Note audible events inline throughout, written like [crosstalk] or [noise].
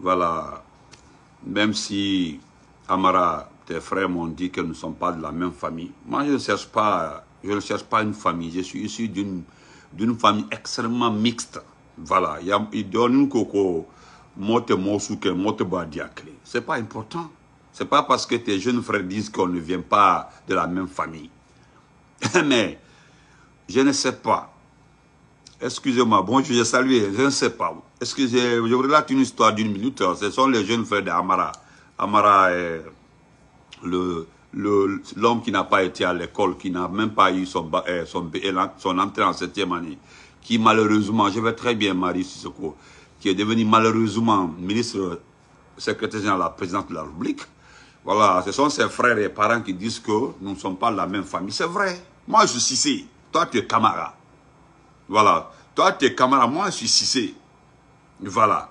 Voilà. Même si Amara, tes frères m'ont dit que nous ne sommes pas de la même famille, moi je ne cherche pas, je ne cherche pas une famille. Je suis issu d'une famille extrêmement mixte. Voilà. Il donne une coco. Mote Mosuke, Mote Badiakle. Ce n'est pas important. Ce n'est pas parce que tes jeunes frères disent qu'on ne vient pas de la même famille. [laughs] Mais je ne sais pas. Excusez-moi, bon, je vais je ne sais pas. Excusez, je vous relate une histoire d'une minute. Hein. Ce sont les jeunes frères d'Amara. Amara est l'homme qui n'a pas été à l'école, qui n'a même pas eu son, euh, son, euh, son entrée en septième année, qui malheureusement, je vais très bien Marie Sissoko, qui est devenu malheureusement ministre, secrétaire général la présidence de la République. Voilà, ce sont ses frères et parents qui disent que nous ne sommes pas la même famille. C'est vrai. Moi, je suis ici, Toi, tu es camarade. Voilà. Toi, tu es Kamara. Moi, je suis Cissé. Voilà.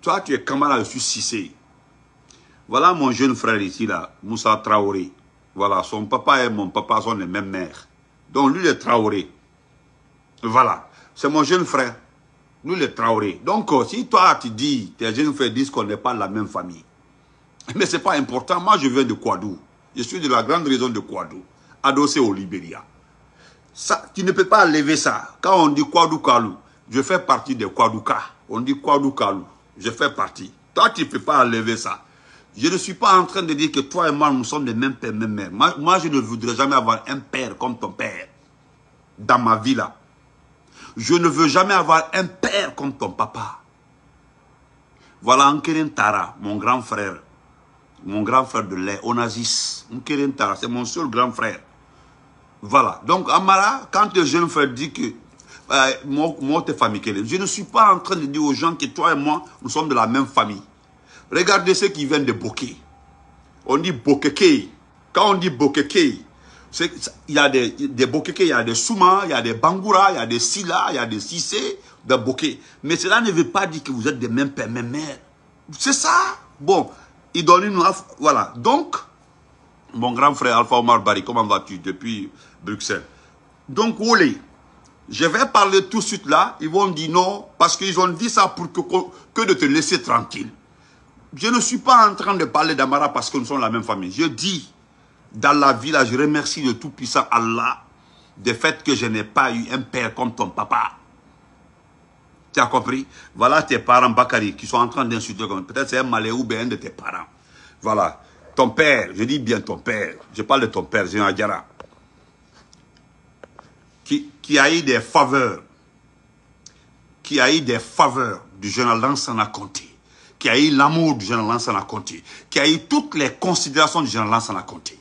Toi, tu es camarade Je suis Cissé. Voilà mon jeune frère ici, là, Moussa Traoré. Voilà, son papa et mon papa sont les mêmes mères. Donc, lui, le Traoré. Voilà. C'est mon jeune frère. Nous, le Traoré. Donc, euh, si toi, tu dis, tes jeunes frères disent qu'on n'est pas la même famille. [laughs] Mais ce n'est pas important. Moi, je viens de Kouadou. Je suis de la grande région de Kouadou, adossé au Libéria tu ne peux pas lever ça. Quand on dit Kwadukalu, je fais partie des Ka. On dit Kwadukalu, je fais partie. Toi, tu ne peux pas lever ça. Je ne suis pas en train de dire que toi et moi, nous sommes des mêmes pères, mêmes mères. Moi, je ne voudrais jamais avoir un père comme ton père dans ma vie là. Je ne veux jamais avoir un père comme ton papa. Voilà Nkeren mon grand frère. Mon grand frère de lait, Onazis. Nkeren Tara, c'est mon seul grand frère. Voilà. Donc, Amara, quand je jeune frère dit que euh, moi, t'es famille, je ne suis pas en train de dire aux gens que toi et moi, nous sommes de la même famille. Regardez ceux qui viennent de Boké. On dit Bokeke. Quand on dit Bokeke, il y a des, des Bokeke, il y a des Souma, il y a des Bangoura, il y a des Sila, il y a des Sissé, des Boké. Mais cela ne veut pas dire que vous êtes des mêmes pères, mêmes mères. C'est ça. Bon, il donne une... Voilà. Donc, mon grand frère Alpha Omar Bari, comment vas-tu depuis Bruxelles. Donc, Oli, je vais parler tout de suite là. Ils vont me dire non, parce qu'ils ont dit ça pour que, de te laisser tranquille. Je ne suis pas en train de parler d'Amara parce que nous sommes la même famille. Je dis, dans la vie je remercie le Tout-Puissant Allah du fait que je n'ai pas eu un père comme ton papa. Tu as compris Voilà tes parents, Bakari, qui sont en train d'insulter. Peut-être c'est un ou bien un de tes parents. Voilà. Ton père, je dis bien ton père. Je parle de ton père, Jean Adjara qui a eu des faveurs, qui a eu des faveurs du général Lansana Conté, qui a eu l'amour du général Lansana Conté, qui a eu toutes les considérations du général Lansana Conté.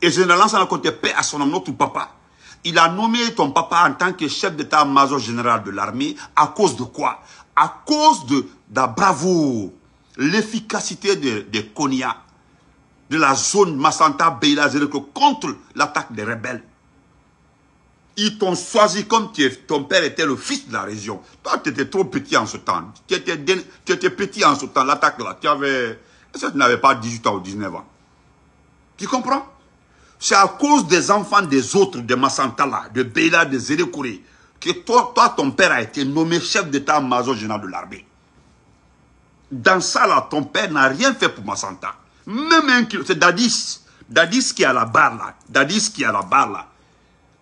Et général Lansana Conté, paix à son nom, notre papa. Il a nommé ton papa en tant que chef d'état-major général de l'armée à cause de quoi À cause de, la bravoure, l'efficacité de, de Konya, de la zone Massanta-Beila contre l'attaque des rebelles. Ils t'ont choisi comme ton père était le fils de la région. Toi, tu étais trop petit en ce temps. Tu étais, petit en ce temps, l'attaque là. Tu avais, tu n'avais pas 18 ans ou 19 ans. Tu comprends C'est à cause des enfants des autres, de là, de Béla, de Zélékouré, que toi, toi, ton père a été nommé chef d'état-major général de l'armée. Dans ça là, ton père n'a rien fait pour Massanta. Même un kilo, c'est Dadis. Dadis qui a la barre là. Dadis qui a la barre là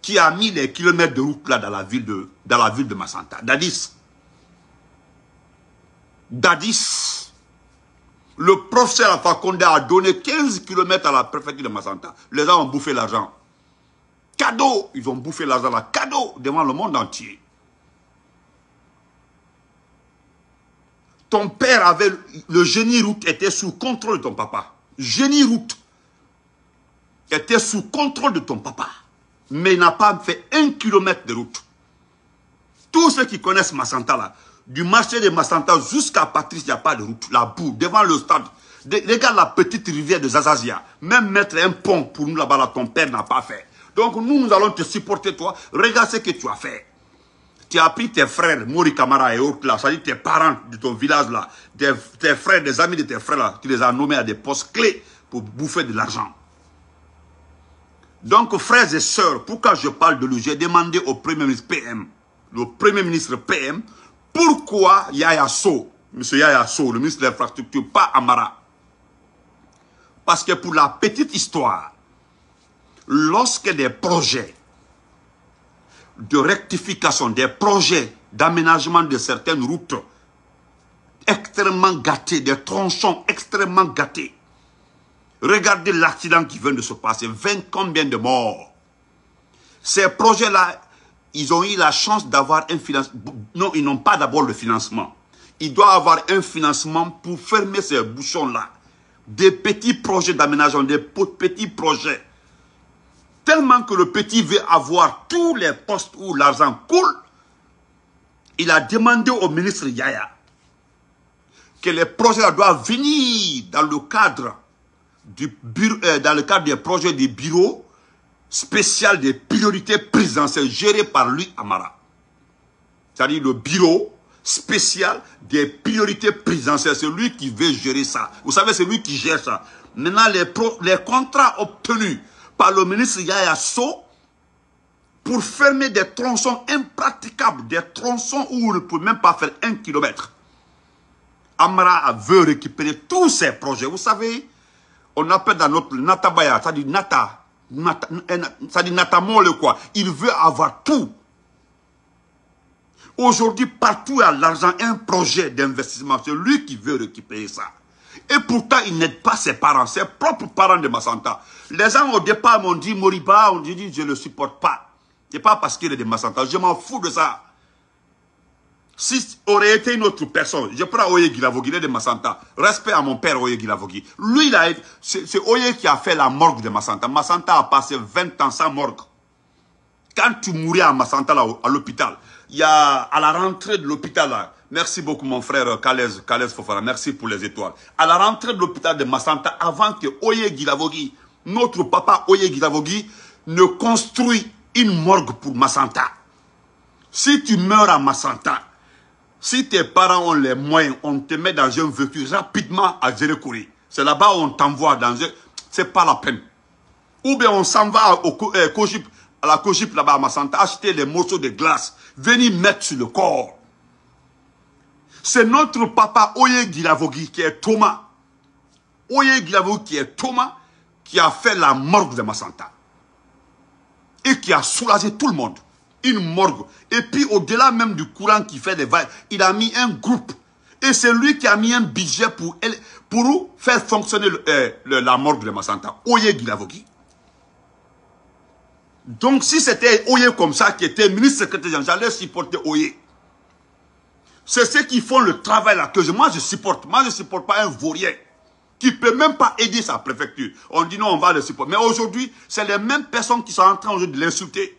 qui a mis les kilomètres de route là dans la ville de, dans la ville de Massanta. Dadis. Dadis. Le professeur Alpha a donné 15 kilomètres à la préfecture de Massanta. Les gens ont bouffé l'argent. Cadeau. Ils ont bouffé l'argent là. Cadeau devant le monde entier. Ton père avait, le génie route était sous contrôle de ton papa. Génie route était sous contrôle de ton papa mais n'a pas fait un kilomètre de route. Tous ceux qui connaissent Massanta, là, du marché de Massanta jusqu'à Patrice, il n'y a pas de route. La boue, devant le stade. regarde la petite rivière de Zazazia. Même mettre un pont pour nous là-bas, là, ton père n'a pas fait. Donc nous, nous allons te supporter, toi. Regarde ce que tu as fait. Tu as pris tes frères, Mori et autres, là, c'est-à-dire tes parents de ton village, là, tes frères, des amis de tes frères, là, tu les as nommés à des postes clés pour bouffer de l'argent. Donc, frères et sœurs, pourquoi je parle de lui J'ai demandé au Premier ministre PM, le Premier ministre PM, pourquoi Yaya So, M. Yaya So, le ministre de l'Infrastructure, pas Amara Parce que pour la petite histoire, lorsque des projets de rectification, des projets d'aménagement de certaines routes extrêmement gâtées, des tronçons extrêmement gâtés, Regardez l'accident qui vient de se passer. 20 combien de morts Ces projets-là, ils ont eu la chance d'avoir un financement. Non, ils n'ont pas d'abord le financement. Ils doivent avoir un financement pour fermer ces bouchons-là. Des petits projets d'aménagement, des petits projets. Tellement que le petit veut avoir tous les postes où l'argent coule, il a demandé au ministre Yaya que les projets doivent venir dans le cadre du bureau, euh, dans le cadre des projets du bureau spécial des priorités présidentielles géré par lui Amara. C'est-à-dire le bureau spécial des priorités présidentielles. C'est lui qui veut gérer ça. Vous savez, c'est lui qui gère ça. Maintenant, les, les contrats obtenus par le ministre Yaya So pour fermer des tronçons impraticables, des tronçons où on ne peut même pas faire un kilomètre. Amara veut récupérer tous ces projets. Vous savez, on appelle dans notre Natabaya, ça dit Nata, ça dit Nata quoi. Il veut avoir tout. Aujourd'hui, partout à l'argent, un projet d'investissement, c'est lui qui veut récupérer ça. Et pourtant, il n'aide pas ses parents, ses propres parents de Massanta. Les gens au départ m'ont dit, Moriba, on dit, je ne le supporte pas. n'est pas parce qu'il est de Massanta, je m'en fous de ça si aurait été une autre personne, je prends Oye Gilavogi, de Massanta. Respect à mon père Oye Gilavogi. Lui, c'est Oye qui a fait la morgue de Massanta. Massanta a passé 20 ans sans morgue. Quand tu mourais à Massanta, à l'hôpital, il y a, à la rentrée de l'hôpital, merci beaucoup, mon frère Kalez, Fofara, merci pour les étoiles. À la rentrée de l'hôpital de Massanta, avant que Oye Gilavogi, notre papa Oye Gilavogi, ne construit une morgue pour Massanta. Si tu meurs à Massanta, si tes parents ont les moyens, on te met dans un véhicule rapidement à Zérékouri. C'est là-bas où on t'envoie dans un... C'est pas la peine. Ou bien on s'en va euh, à la Cogip là-bas à Massanta, acheter des morceaux de glace, venir mettre sur le corps. C'est notre papa Oye Gilavogi qui est Thomas. Oye qui est Thomas qui a fait la mort de Massanta. Et qui a soulagé tout le monde une morgue. Et puis au-delà même du courant qui fait des vagues, il a mis un groupe. Et c'est lui qui a mis un budget pour, pour faire fonctionner euh, la morgue de Massanta. Oye Gilavogi. Donc si c'était Oye comme ça qui était ministre secrétaire, j'allais supporter Oye. C'est ceux qui font le travail là que moi je supporte. Moi je supporte pas un vaurien qui peut même pas aider sa préfecture. On dit non, on va le supporter. Mais aujourd'hui, c'est les mêmes personnes qui sont en train de l'insulter.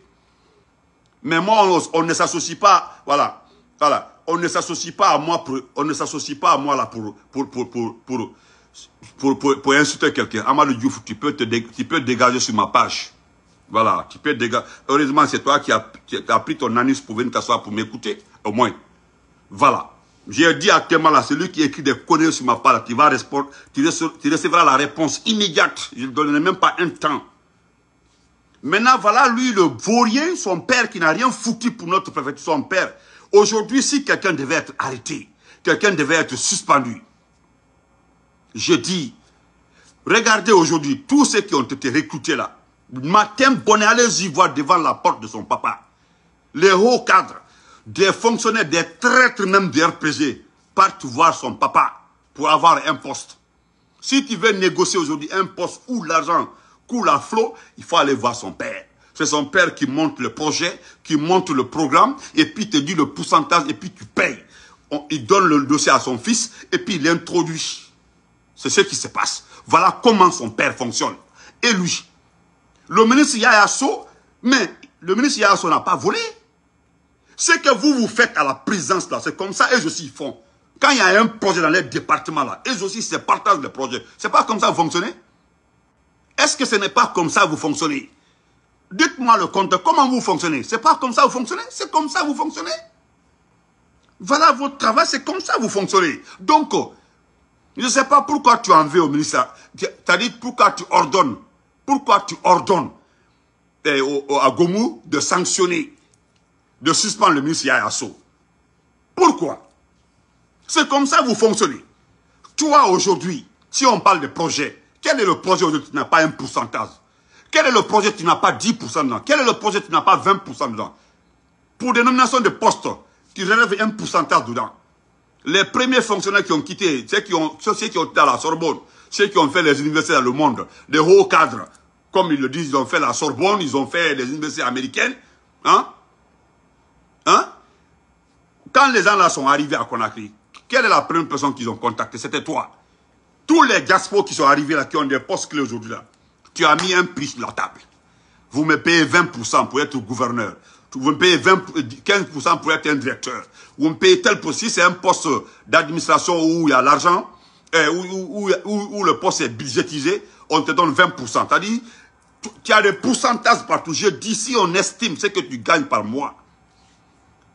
Mais moi, on, ne s'associe pas, voilà, voilà, on ne s'associe pas à moi, pour, on ne s'associe pas à moi là pour, pour, pour, pour, pour, pour, pour, insulter quelqu'un. Amadou Diouf, tu peux te, tu peux dégager sur ma page. Voilà, tu peux dégager. Heureusement, c'est toi qui as, pris ton anus pour venir t'asseoir pour m'écouter, au moins. Voilà. J'ai dit à Kemala, celui qui écrit des conneries sur ma page. tu vas répondre, tu recevras la réponse immédiate. Je ne donnerai même pas un temps. Maintenant, voilà lui le vaurien, son père qui n'a rien foutu pour notre préfecture, son père. Aujourd'hui, si quelqu'un devait être arrêté, quelqu'un devait être suspendu, je dis, regardez aujourd'hui, tous ceux qui ont été recrutés là, Matin Bonnet, allez-y voir devant la porte de son papa. Les hauts cadres, des fonctionnaires, des traîtres même du RPG, partent voir son papa pour avoir un poste. Si tu veux négocier aujourd'hui un poste ou l'argent coule à flot, il faut aller voir son père. C'est son père qui monte le projet, qui monte le programme, et puis te dit le pourcentage, et puis tu payes. il donne le dossier à son fils, et puis il l'introduit. C'est ce qui se passe. Voilà comment son père fonctionne. Et lui, le ministre So, mais le ministre So n'a pas volé. Ce que vous vous faites à la présence là, c'est comme ça, eux aussi font. Quand il y a un projet dans les départements là, eux aussi se partagent le projet. C'est pas comme ça vous est-ce que ce n'est pas comme ça que vous fonctionnez Dites-moi le compte, comment vous fonctionnez C'est pas comme ça que vous fonctionnez C'est comme ça que vous fonctionnez Voilà votre travail, c'est comme ça que vous fonctionnez. Donc, je ne sais pas pourquoi tu as veux au ministère. à dit pourquoi tu ordonnes. Pourquoi tu ordonnes eh, à Gomu de sanctionner, de suspendre le ministre Yayasso. Pourquoi C'est comme ça que vous fonctionnez. Toi, aujourd'hui, si on parle de projet, quel est le projet aujourd'hui tu n'as pas un pourcentage Quel est le projet tu n'as pas 10% dedans Quel est le projet tu n'as pas 20% dedans Pour dénomination de postes, tu relèves un pourcentage dedans. Les premiers fonctionnaires qui ont quitté, ceux qui ont, ceux qui ont été à la Sorbonne, ceux qui ont fait les universités dans le monde, des hauts cadres, comme ils le disent, ils ont fait la Sorbonne, ils ont fait les universités américaines. Hein Hein Quand les gens là sont arrivés à Conakry, quelle est la première personne qu'ils ont contactée C'était toi. Tous les gaspots qui sont arrivés là, qui ont des postes clés aujourd'hui là, tu as mis un prix sur la table. Vous me payez 20% pour être gouverneur. Vous me payez 15% pour être un directeur. Vous me payez tel poste. Si c'est un poste d'administration où il y a l'argent, eh, où, le poste est budgétisé, on te donne 20%. C'est-à-dire, tu as des pourcentages partout. Je dis, si on estime ce que tu gagnes par mois,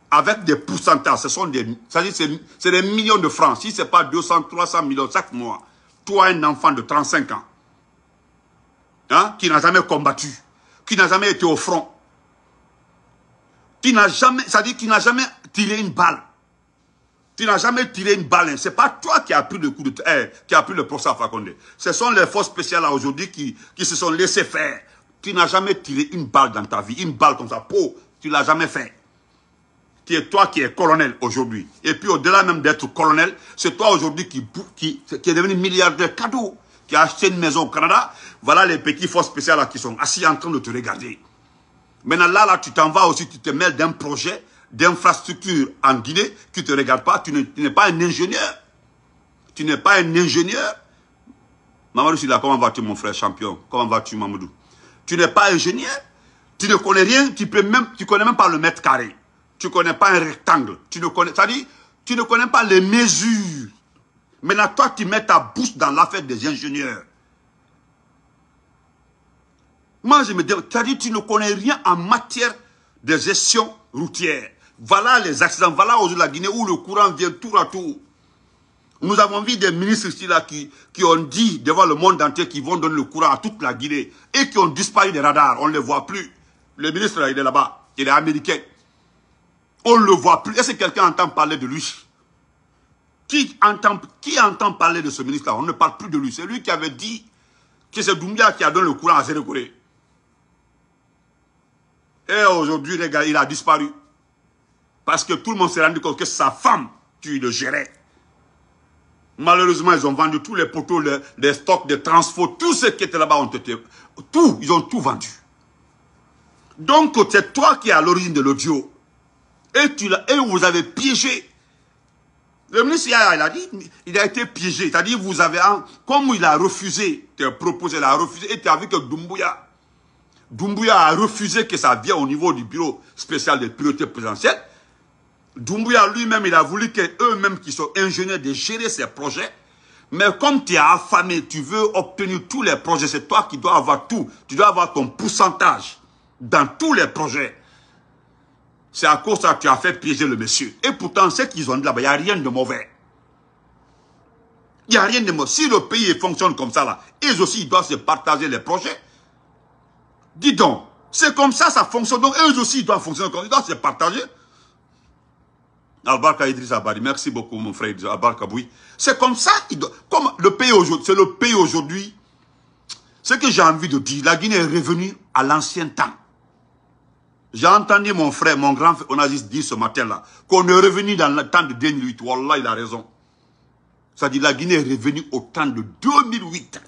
avec des pourcentages, ce sont des, c'est des millions de francs. Si ce n'est pas 200, 300 millions chaque mois, toi, un enfant de 35 ans, hein, qui n'a jamais combattu, qui n'a jamais été au front, qui n'a jamais, ça dit qui n'a jamais tiré une balle. Tu n'as jamais tiré une balle. Hein. C'est pas toi qui as pris le coup de terre, eh, qui a pris le procès à Fakonde. Ce sont les forces spéciales aujourd'hui qui, se sont laissées faire. Tu n'as jamais tiré une balle dans ta vie, une balle comme ça, peau, tu l'as jamais fait. Tu es toi qui es colonel aujourd'hui. Et puis au-delà même d'être colonel, c'est toi aujourd'hui qui, qui, est devenu milliardaire cadeau, qui a acheté une maison au Canada. Voilà les petits forces spéciales qui sont assis en train de te regarder. Maintenant là, là tu t'en vas aussi, tu te mêles d'un projet, d'infrastructure en Guinée qui ne te regarde pas. Tu n'es pas un ingénieur. Tu n'es pas un ingénieur. Mamadou là comment vas-tu mon frère champion Comment vas-tu Mamadou Tu n'es pas ingénieur. Tu ne connais rien, tu ne connais même pas le mètre carré tu ne connais pas un rectangle. Tu ne connais, dit, tu ne connais pas les mesures. Maintenant, toi, tu mets ta bouche dans l'affaire des ingénieurs. Moi, je me dis, tu ne connais rien en matière de gestion routière. Voilà les accidents, voilà aujourd'hui la Guinée où le courant vient tour à tour. Nous avons vu des ministres ici là qui, ont dit devant le monde entier qu'ils vont donner le courant à toute la Guinée et qui ont disparu des radars, on ne les voit plus. Le ministre là, il est là-bas, il est américain. On ne le voit plus. Est-ce que quelqu'un entend parler de lui qui entend, qui entend parler de ce ministre-là On ne parle plus de lui. C'est lui qui avait dit que c'est Doumbia qui a donné le courant à Sénécoré. Et aujourd'hui, les gars, il a disparu. Parce que tout le monde s'est rendu compte que sa femme, tu le gérais. Malheureusement, ils ont vendu tous les poteaux, les, stocks de transfo, tout ce qui était là-bas ont été... Tout, ils ont tout vendu. Donc, c'est toi qui es à l'origine de l'audio. Et, tu vous avez piégé. Le ministre il a dit, il a été piégé. C'est-à-dire, vous avez, hein, comme il a refusé de proposer, il a refusé, et tu as vu que Doumbouya, Dumbuya a refusé que ça vienne au niveau du bureau spécial de priorités présidentielles. Doumbouya lui-même, il a voulu que eux-mêmes qui sont ingénieurs de gérer ces projets. Mais comme tu es affamé, tu veux obtenir tous les projets, c'est toi qui dois avoir tout. Tu dois avoir ton pourcentage dans tous les projets. C'est à cause ça que tu as fait piéger le monsieur. Et pourtant, ce qu'ils ont dit là-bas, il n'y a rien de mauvais. Il n'y a rien de mauvais. Si le pays fonctionne comme ça, là, ils aussi, ils doivent se partager les projets. Dis donc, c'est comme ça, ça fonctionne. Donc, eux aussi, ils doivent fonctionner comme se partager. Albarka Idriss Abadi, merci beaucoup, mon frère Albarka Boui. C'est comme ça, comme le pays aujourd'hui, c'est le pays aujourd'hui. Ce que j'ai envie de dire, la Guinée est revenue à l'ancien temps. J'ai entendu mon frère, mon grand frère, on a dit ce matin-là, qu'on est revenu dans le temps de 2008. Wallah, il a raison. Ça dit, la Guinée est revenue au temps de 2008.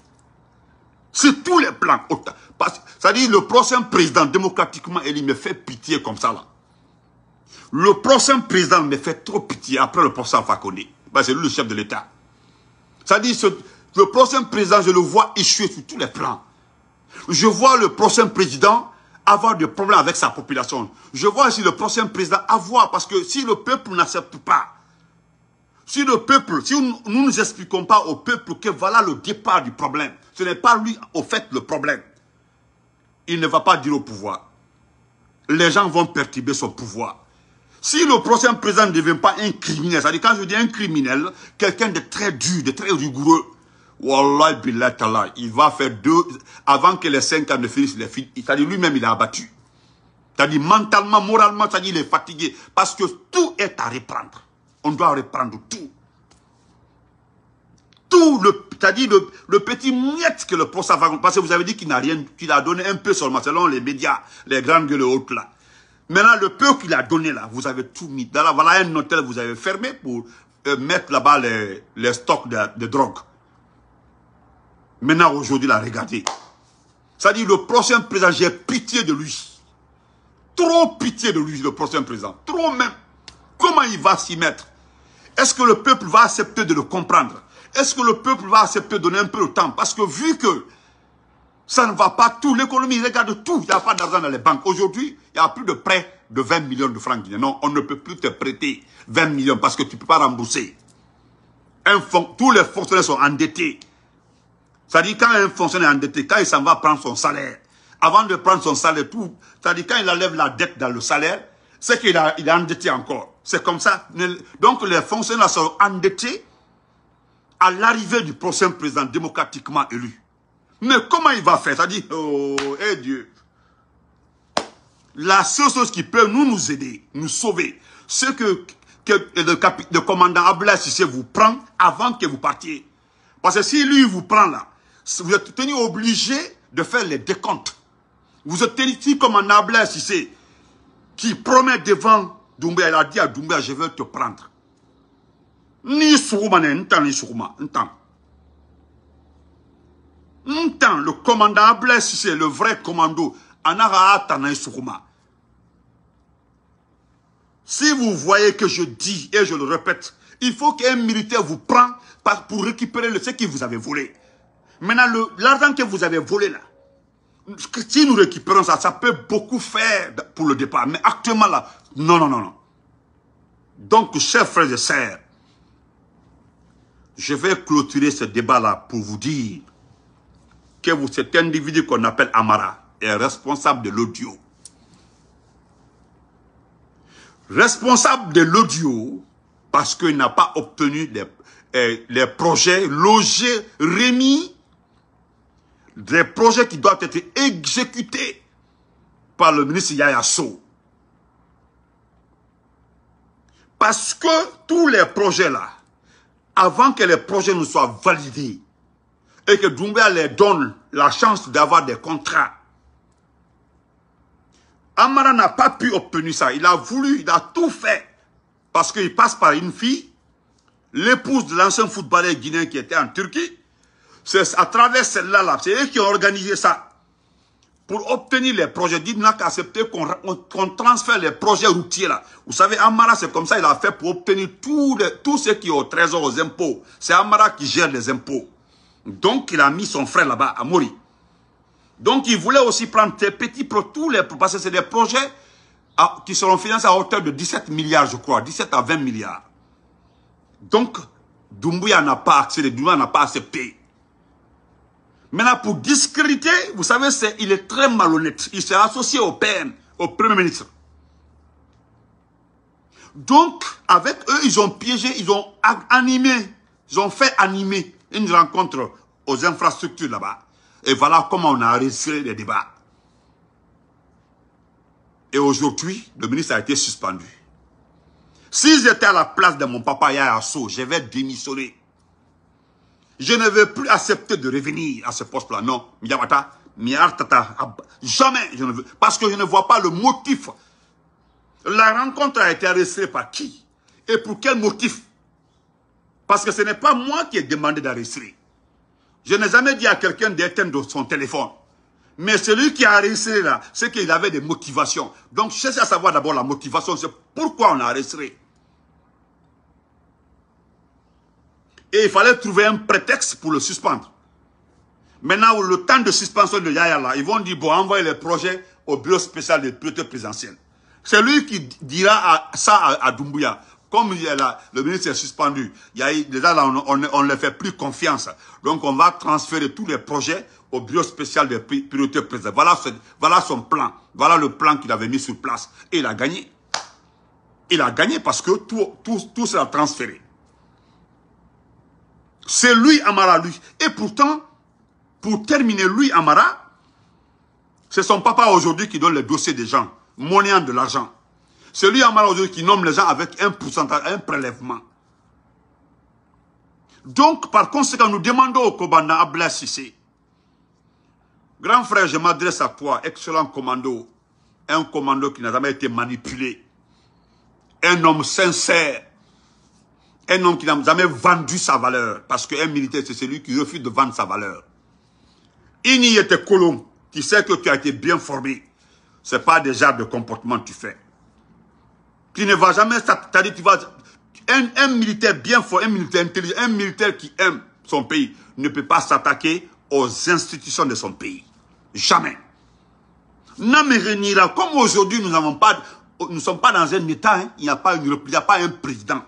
C'est tous les plans. Ça Ça dit le prochain président démocratiquement il me fait pitié comme ça là. Le prochain président me fait trop pitié après le prochain ben, Fakoné. c'est lui le chef de l'État. Ça dit, le prochain président, je le vois échouer sur tous les plans. Je vois le prochain président avoir des problèmes avec sa population. Je vois ici le prochain président avoir, parce que si le peuple n'accepte pas, si le peuple, si nous ne nous expliquons pas au peuple que voilà le départ du problème, ce n'est pas lui au fait le problème, il ne va pas dire au pouvoir. Les gens vont perturber son pouvoir. Si le prochain président ne devient pas un criminel, c'est-à-dire quand je dis un criminel, quelqu'un de très dur, de très rigoureux, Wallah il va faire deux, avant que les cinq ans ne finissent, les filles, c'est-à-dire lui-même, il a abattu. C'est-à-dire mentalement, moralement, cest à il est fatigué. Parce que tout est à reprendre. On doit reprendre tout. Tout le, cest à le, petit miette que le procès va parce que vous avez dit qu'il n'a rien, qu'il a donné un peu seulement, selon les médias, les grandes gueules hautes là. Maintenant, le peu qu'il a donné là, vous avez tout mis. voilà un hôtel, vous avez fermé pour euh, mettre là-bas les, stocks de, de drogue. Maintenant, aujourd'hui, la regarder, C'est-à-dire, le prochain président, j'ai pitié de lui. Trop pitié de lui, le prochain président. Trop même. Comment il va s'y mettre Est-ce que le peuple va accepter de le comprendre Est-ce que le peuple va accepter de donner un peu de temps Parce que vu que ça ne va pas tout, l'économie regarde tout, il n'y a pas d'argent dans les banques. Aujourd'hui, il y a plus de prêts de 20 millions de francs Non, on ne peut plus te prêter 20 millions parce que tu ne peux pas rembourser. tous les fonctionnaires sont endettés. C'est-à-dire quand un fonctionnaire est endetté, quand il s'en va prendre son salaire, avant de prendre son salaire, tout, cest à quand il enlève la dette dans le salaire, c'est qu'il a, il endetté encore. C'est comme ça. Donc les fonctionnaires sont endettés à l'arrivée du prochain président démocratiquement élu. Mais comment il va faire Ça dit oh, eh Dieu, la seule chose qui peut nous, nous aider, nous sauver, c'est que, que le, commandant Abla Sissé vous prend avant que vous partiez. Parce que si lui vous prend là, vous êtes tenu obligé de faire les décomptes. Vous êtes tenu comme un si c'est qui promet devant Doumbé, il a dit à Doumbé, je veux te prendre. Ni temps, ni le commandant si c'est le vrai commando, Anara Si vous voyez que je dis et je le répète, il faut qu'un militaire vous prenne pour récupérer ce que vous avez volé. Maintenant, l'argent que vous avez volé là, si nous récupérons ça, ça peut beaucoup faire pour le départ. Mais actuellement là, non, non, non, non. Donc, chers frères et sœurs, je vais clôturer ce débat-là pour vous dire que vous, cet individu qu'on appelle Amara est responsable de l'audio. Responsable de l'audio parce qu'il n'a pas obtenu les, euh, les projets logés, remis des projets qui doivent être exécutés par le ministre Yaya Parce que tous les projets là, avant que les projets ne soient validés et que Doumbia les donne la chance d'avoir des contrats, Amara n'a pas pu obtenir ça. Il a voulu, il a tout fait. Parce qu'il passe par une fille, l'épouse de l'ancien footballeur guinéen qui était en Turquie, c'est à travers celle-là, c'est eux qui ont organisé ça. Pour obtenir les projets, il n'a qu'à accepter qu'on transfère les projets routiers là. Vous savez, Amara, c'est comme ça, il a fait pour obtenir tout, les, ce qui est au trésor, aux impôts. C'est Amara qui gère les impôts. Donc, il a mis son frère là-bas, à Mori. Donc, il voulait aussi prendre des petits pour tous les, parce que c'est des projets qui seront financés à hauteur de 17 milliards, je crois, 17 à 20 milliards. Donc, Doumbouya n'a pas accepté Doumbouya n'a pas accepté. Maintenant, pour discréditer, vous savez, c'est il est très malhonnête. Il s'est associé au PM, au Premier ministre. Donc, avec eux, ils ont piégé, ils ont animé, ils ont fait animer une rencontre aux infrastructures là-bas. Et voilà comment on a arrêté les débats. Et aujourd'hui, le ministre a été suspendu. Si j'étais à la place de mon papa Yaya So, je vais démissionner. Je ne veux plus accepter de revenir à ce poste-là. Non, jamais je ne veux. Parce que je ne vois pas le motif. La rencontre a été arrêtée par qui Et pour quel motif Parce que ce n'est pas moi qui ai demandé d'arrêter. Je n'ai jamais dit à quelqu'un d'éteindre son téléphone. Mais celui qui a arrêté là, c'est qu'il avait des motivations. Donc, cherchez à savoir d'abord la motivation, c'est pourquoi on a arrêté. Et il fallait trouver un prétexte pour le suspendre. Maintenant, le temps de suspension de Yaya là, ils vont dire, bon, envoyez les projets au bureau spécial des priorités présidentielles. C'est lui qui dira ça à, Comme il le ministre est suspendu, il déjà là, on ne fait plus confiance. Donc, on va transférer tous les projets au bureau spécial des priorités présidentielles. Voilà, son plan. Voilà le plan qu'il avait mis sur place. Et il a gagné. Il a gagné parce que tout, tout, tout transféré. C'est lui, Amara, lui. Et pourtant, pour terminer, lui, Amara, c'est son papa aujourd'hui qui donne les dossiers des gens, monnayant de l'argent. C'est lui, Amara, aujourd'hui qui nomme les gens avec un pourcentage, un prélèvement. Donc, par conséquent, nous demandons au commandant Abla ici Grand frère, je m'adresse à toi, excellent commando, un commando qui n'a jamais été manipulé, un homme sincère, un homme qui n'a jamais vendu sa valeur, parce qu'un militaire, c'est celui qui refuse de vendre sa valeur. Il n'y était colon, qui sait que tu as été bien formé. Ce n'est pas déjà de comportement que tu fais. Tu ne vas jamais, dit, tu vas, un, militaire bien fort, un militaire intelligent, un militaire qui aime son pays ne peut pas s'attaquer aux institutions de son pays. Jamais. Non, mais Renira, comme aujourd'hui, nous n'avons pas, nous ne sommes pas dans un État, hein. il n'y a, pas a pas un président.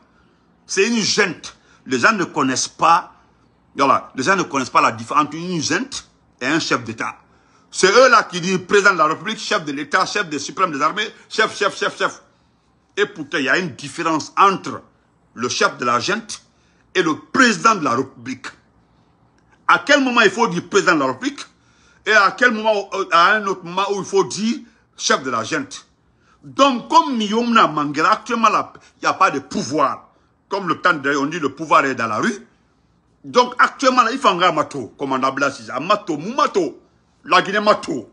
C'est une gente. Les gens ne connaissent pas, les gens ne connaissent pas la différence entre une gente et un chef d'État. C'est eux là qui disent président de la République, chef de l'État, chef des suprêmes des armées, chef, chef, chef, chef. Et pourtant, il y a une différence entre le chef de la gente et le président de la République. À quel moment il faut dire président de la République et à quel moment, euh, à un autre moment où il faut dire chef de la gente. Donc, comme Miyomna Mangera, actuellement, il n'y a pas de pouvoir comme le temps d'ailleurs, on dit le pouvoir est dans la rue. Donc actuellement, il faut un mato, commandant Blasis, un ah, mato, la Guinée mato.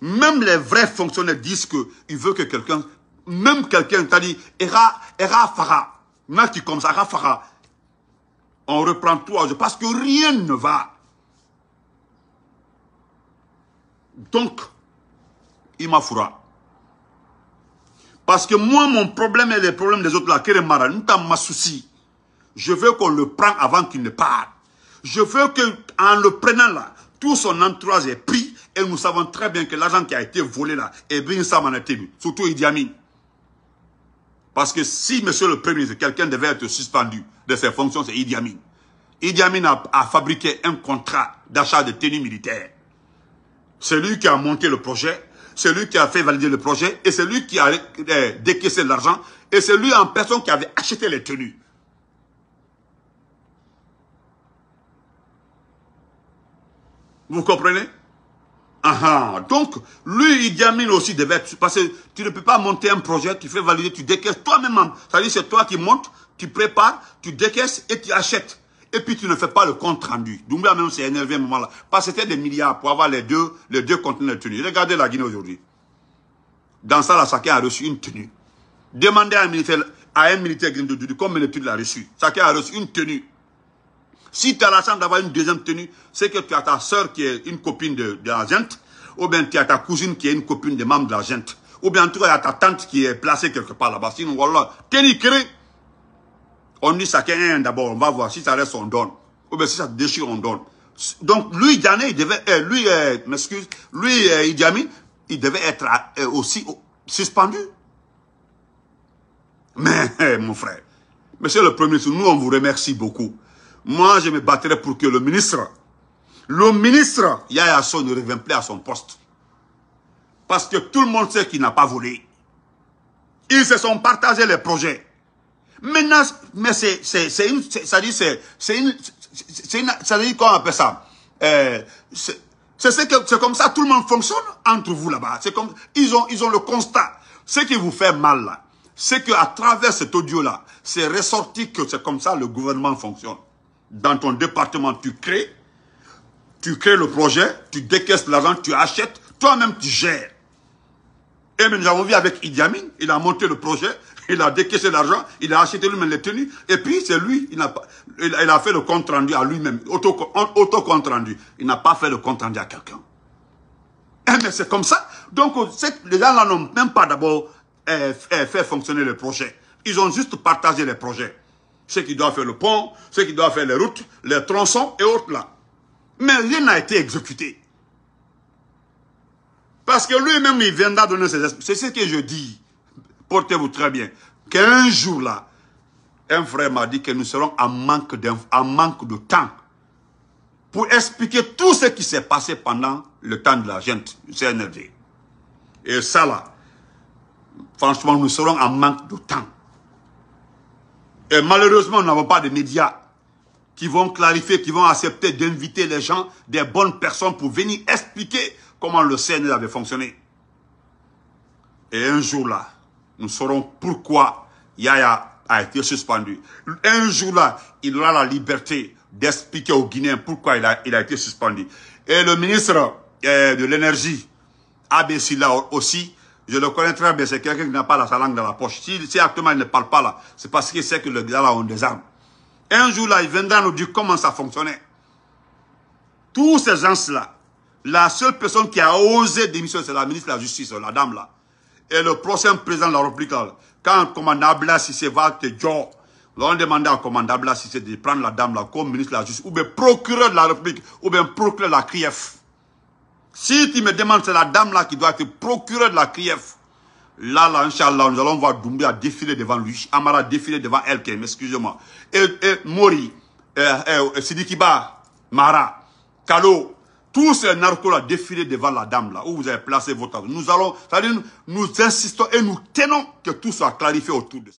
Même les vrais fonctionnaires disent qu'ils veulent que quelqu'un, même quelqu'un, t'as dit, Era, Era Farah, maintenant comme ça, Farah, on reprend tout à parce que rien ne va. Donc, il m'a fourra. Parce que moi, mon problème et les problèmes des autres là, Keremara, nous t'en ma souci. Je veux qu'on le prenne avant qu'il ne parte. Je veux que, en le prenant là, tout son entourage est pris et nous savons très bien que l'argent qui a été volé là, est eh bien, ça m'en a Surtout Idi Amin. Parce que si, monsieur le Premier ministre, quelqu'un devait être suspendu de ses fonctions, c'est Idi Amin. Idi Amin a, a fabriqué un contrat d'achat de tenues militaires. C'est lui qui a monté le projet, c'est lui qui a fait valider le projet et c'est lui qui a euh, décaissé l'argent et c'est lui en personne qui avait acheté les tenues. Vous comprenez ah, ah. Donc, lui, il dit aussi des vêtements Parce que tu ne peux pas monter un projet, tu fais valider, tu décaisses toi-même. C'est-à-dire c'est toi qui montes, tu prépares, tu décaisses et tu achètes et puis tu ne fais pas le compte rendu. Doumbia même s'est énervé à un moment-là. Parce que c'était des milliards pour avoir les deux, les deux de tenue. Regardez la Guinée aujourd'hui. Dans ça, la Saké a reçu une tenue. Demandez à un militaire, à un militaire de combien de l'a reçu. Saké a reçu une tenue. Si tu as la chance d'avoir une deuxième tenue, c'est que tu as ta soeur qui est une copine de, de la gente, ou bien tu as ta cousine qui est une copine de membres de la gente, ou bien tu as ta tante qui est placée quelque part là-bas. Sinon, voilà, tenue créée. On dit chacun d'abord, on va voir. Si ça reste, on donne. Ou bien si ça déchire, on donne. Donc, lui, il devait, eh, lui, eh, lui, eh, il devait être aussi suspendu. Mais, mon frère, monsieur le Premier ministre, nous, on vous remercie beaucoup. Moi, je me battrai pour que le ministre, le ministre Yaya Son ne revienne plus à son poste. Parce que tout le monde sait qu'il n'a pas volé. Ils se sont partagés les projets. Maintenant, mais c'est une, ça dit, c'est une, ça dit on appelle ça. Euh, c'est comme ça tout le monde fonctionne entre vous là-bas. C'est comme ils ont, ils ont le constat. Ce qui vous fait mal là, c'est qu'à travers cet audio-là, c'est ressorti que c'est comme ça le gouvernement fonctionne. Dans ton département, tu crées, tu crées le projet, tu décaisses l'argent, tu achètes, toi-même tu gères. Et nous avons vu avec Idiamine il a monté le projet, il a décaissé l'argent, il a acheté lui-même les tenues, et puis c'est lui, il a, fait le compte rendu à lui-même, auto rendu. Il n'a pas fait le compte rendu à quelqu'un. Eh, mais c'est comme ça. Donc, les gens-là n'ont même pas d'abord eh, eh, fait fonctionner le projet. Ils ont juste partagé les projets. Ceux qui doivent faire le pont, ceux qui doivent faire les routes, les tronçons et autres là. Mais rien n'a été exécuté. Parce que lui-même, il viendra donner ses... C'est ce que je dis. Portez-vous très bien. Qu'un jour là, un frère m'a dit que nous serons en manque, en manque de temps pour expliquer tout ce qui s'est passé pendant le temps de la gente du CNRD. Et ça là, franchement, nous serons en manque de temps. Et malheureusement, nous n'avons pas de médias qui vont clarifier, qui vont accepter d'inviter les gens, des bonnes personnes pour venir expliquer comment le CNRD avait fonctionné. Et un jour là, nous saurons pourquoi Yaya a été suspendu. Un jour-là, il aura la liberté d'expliquer aux Guinéens pourquoi il a, il a, été suspendu. Et le ministre euh, de l'énergie, Abessila là aussi, je le connais très bien, c'est quelqu'un qui n'a pas la langue dans la poche. Si, actuellement il ne parle pas là, c'est parce qu'il sait que le gars là ont des armes. Un jour là, il viendra nous dire comment ça fonctionnait. Tous ces gens-là, la seule personne qui a osé démissionner, c'est la ministre de la Justice, la dame là et le prochain président de la République, quand commandant Abla va te dire, l'on demande à commandant Abla de prendre la dame là comme ministre de la Justice, ou bien procureur de la République, ou bien procureur de la CRIEF. Si tu me demandes, c'est la dame là qui doit être procureur de la CRIEF. Là, là, Inch'Allah, nous allons voir Doumbia défiler devant lui, Amara défiler devant Elkem, excusez-moi. Et, et, Mori, euh, euh, Sidikiba, Mara, Kalo, tous ces narcos-là défiler devant la dame là, où vous avez placé votre... Nous allons, cest dire nous insistons et nous tenons que tout soit clarifié autour de ça.